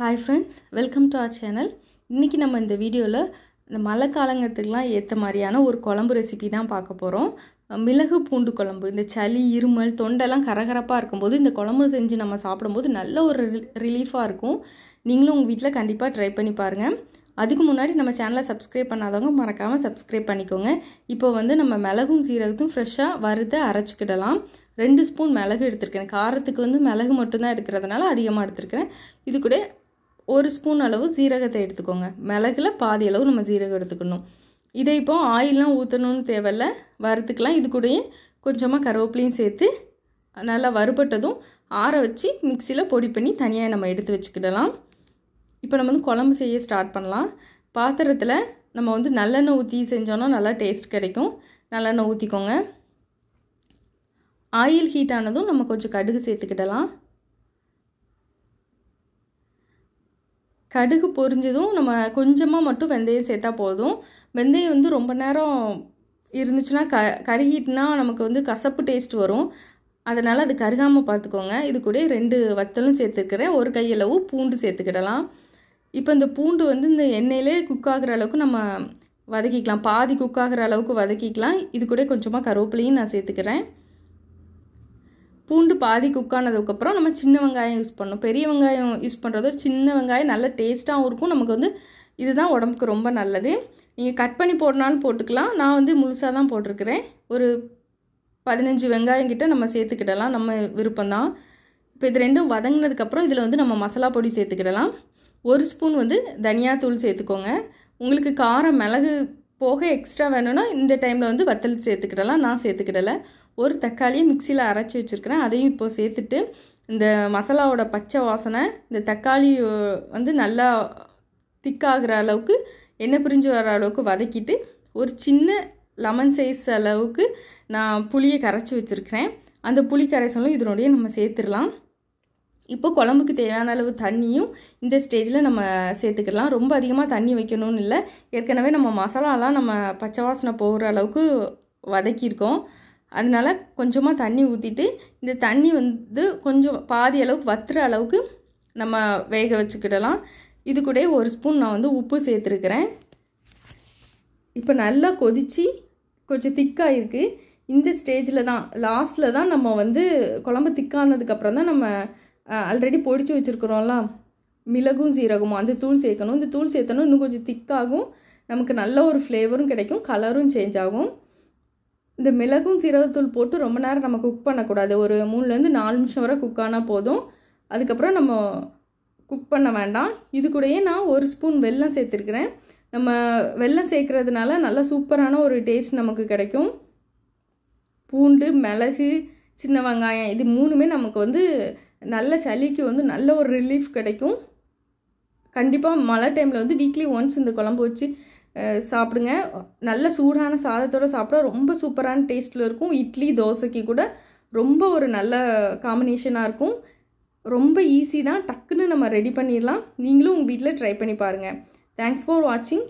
hi friends welcome to our channel இன்றைக்கி நம்ம இந்த வீடியோவில் இந்த மழை காலங்கத்துக்கெலாம் ஏற்ற மாதிரியான ஒரு குழம்பு ரெசிபி தான் பார்க்க போகிறோம் மிளகு பூண்டு குழம்பு இந்த சளி இருமல் தொண்டெல்லாம் கரகரப்பாக இருக்கும்போது இந்த குழம்பு செஞ்சு நம்ம சாப்பிடும்போது நல்ல ஒரு ரிலீஃபாக இருக்கும் நீங்களும் உங்கள் வீட்டில் கண்டிப்பாக ட்ரை பண்ணி பாருங்கள் அதுக்கு முன்னாடி நம்ம சேனலை சப்ஸ்கிரைப் பண்ணாதவங்க மறக்காமல் சப்ஸ்கிரைப் பண்ணிக்கோங்க இப்போ வந்து நம்ம மிளகும் சீரகத்தும் ஃப்ரெஷ்ஷாக வறுத்த அரைச்சிக்கிடலாம் ரெண்டு ஸ்பூன் மிளகு எடுத்திருக்கேன் காரத்துக்கு வந்து மிளகு மட்டும்தான் எடுக்கிறதுனால அதிகமாக எடுத்திருக்கிறேன் இது கூட ஒரு ஸ்பூன் அளவு சீரகத்தை எடுத்துக்கோங்க மிளகுல பாதி அளவு நம்ம சீரகம் எடுத்துக்கணும் இதை இப்போ ஆயிலெலாம் ஊற்றணும்னு தேவையில்ல வறுத்துக்கலாம் இது கூடயும் கொஞ்சமாக கருவேப்பிலையும் சேர்த்து நல்லா வறுபட்டதும் ஆற வச்சு மிக்சியில் பொடி பண்ணி தனியாக நம்ம எடுத்து வச்சுக்கிடலாம் இப்போ நம்ம வந்து குழம்பு செய்ய ஸ்டார்ட் பண்ணலாம் பாத்திரத்தில் நம்ம வந்து நல்லெண்ணெய் ஊற்றி செஞ்சோன்னா நல்லா டேஸ்ட் கிடைக்கும் நல்லெண்ணெய் ஊற்றிக்கோங்க ஆயில் ஹீட் ஆனதும் நம்ம கொஞ்சம் கடுகு சேர்த்துக்கிடலாம் கடுகு பொரிஞ்சதும் நம்ம கொஞ்சமாக மட்டும் வெந்தயம் சேர்த்தா போதும் வெந்தயம் வந்து ரொம்ப நேரம் இருந்துச்சுன்னா க கருகிட்டுனா நமக்கு வந்து கசப்பு டேஸ்ட் வரும் அதனால் அது கருகாமல் பார்த்துக்கோங்க இது கூட ரெண்டு வத்தலும் சேர்த்துக்கிறேன் ஒரு கையளவு பூண்டு சேர்த்துக்கிடலாம் இப்போ இந்த பூண்டு வந்து இந்த எண்ணெயிலே குக் ஆகிற அளவுக்கு நம்ம வதக்கிக்கலாம் பாதி குக் ஆகிற அளவுக்கு வதக்கிக்கலாம் இது கூட கொஞ்சமாக கருவேப்பிலையும் நான் சேர்த்துக்கிறேன் பூண்டு பாதி குக் ஆனதுக்கப்புறம் நம்ம சின்ன வெங்காயம் யூஸ் பண்ணணும் பெரிய வெங்காயம் யூஸ் பண்ணுறதோ சின்ன வெங்காயம் நல்ல டேஸ்ட்டாகவும் இருக்கும் நமக்கு வந்து இதுதான் உடம்புக்கு ரொம்ப நல்லது நீங்கள் கட் பண்ணி போடனாலும் போட்டுக்கலாம் நான் வந்து முழுசாக தான் போட்டிருக்கிறேன் ஒரு பதினஞ்சு வெங்காயம் கிட்ட நம்ம சேர்த்துக்கிடலாம் நம்ம விருப்பம்தான் இப்போ இது ரெண்டும் வதங்கினதுக்கப்புறம் இதில் வந்து நம்ம மசாலா பொடி சேர்த்துக்கிடலாம் ஒரு ஸ்பூன் வந்து தனியாத்தூள் சேர்த்துக்கோங்க உங்களுக்கு காரம் மிளகு போக எக்ஸ்ட்ரா வேணும்னா இந்த டைமில் வந்து வத்தல் சேர்த்துக்கிடலாம் நான் சேர்த்துக்கிடலை ஒரு தக்காளியை மிக்சியில் அரைச்சி வச்சுருக்கிறேன் அதையும் இப்போது சேர்த்துட்டு இந்த மசாலாவோட பச்சை வாசனை இந்த தக்காளி வந்து நல்லா திக்காகிற அளவுக்கு எண்ணெய் பிரிஞ்சு வர அளவுக்கு வதக்கிட்டு ஒரு சின்ன லெமன் சைஸ் அளவுக்கு நான் புளியை கரைச்சி வச்சுருக்கிறேன் அந்த புளி கரைசலும் இதனுடைய நம்ம சேர்த்துடலாம் இப்போ குழம்புக்கு தேவையான அளவு தண்ணியும் இந்த ஸ்டேஜில் நம்ம சேர்த்துக்கலாம் ரொம்ப அதிகமாக தண்ணி வைக்கணும்னு இல்லை ஏற்கனவே நம்ம மசாலாலாம் நம்ம பச்சை வாசனை போகிற அளவுக்கு வதக்கியிருக்கோம் அதனால் கொஞ்சமாக தண்ணி ஊற்றிட்டு இந்த தண்ணி வந்து கொஞ்சம் பாதி அளவுக்கு வத்துற அளவுக்கு நம்ம வேக வச்சுக்கிடலாம் இது கூட ஒரு ஸ்பூன் நான் வந்து உப்பு சேர்த்துருக்கிறேன் இப்போ நல்லா கொதித்து கொஞ்சம் திக்காக இருக்குது இந்த ஸ்டேஜில் தான் லாஸ்ட்டில் தான் நம்ம வந்து குழம்பு திக்கானதுக்கப்புறம் தான் நம்ம ஆல்ரெடி பொடிச்சு வச்சுருக்குறோம்ல மிளகும் சீரகமும் அந்த தூள் சேர்க்கணும் இந்த தூள் சேர்த்தணும் இன்னும் கொஞ்சம் திக்காகும் நமக்கு நல்ல ஒரு ஃப்ளேவரும் கிடைக்கும் கலரும் சேஞ்ச் ஆகும் இந்த மிளகும் சீரகத்தூள் போட்டு ரொம்ப நேரம் நம்ம குக் பண்ணக்கூடாது ஒரு மூணுலேருந்து நாலு நிமிஷம் வரை குக் ஆனால் போதும் அதுக்கப்புறம் நம்ம குக் பண்ண வேண்டாம் இது கூடயே நான் ஒரு ஸ்பூன் வெல்லம் சேர்த்துருக்குறேன் நம்ம வெல்லம் சேர்க்குறதுனால நல்லா சூப்பரான ஒரு டேஸ்ட் நமக்கு கிடைக்கும் பூண்டு மிளகு சின்ன வெங்காயம் இது மூணுமே நமக்கு வந்து நல்ல சளிக்கு வந்து நல்ல ஒரு ரிலீஃப் கிடைக்கும் கண்டிப்பாக மழை டைமில் வந்து வீக்லி ஒன்ஸ் இந்த குழம்பு வச்சு சாப்பிடுங்க நல்ல சூடான சாதத்தோடு சாப்பிட ரொம்ப சூப்பரான டேஸ்ட்டில் இருக்கும் இட்லி தோசைக்கு கூட ரொம்ப ஒரு நல்ல காம்பினேஷனாக இருக்கும் ரொம்ப ஈஸி தான் டக்குன்னு நம்ம ரெடி பண்ணிடலாம் நீங்களும் உங்கள் வீட்டில் ட்ரை பண்ணி பாருங்கள் தேங்க்ஸ் ஃபார் வாட்சிங்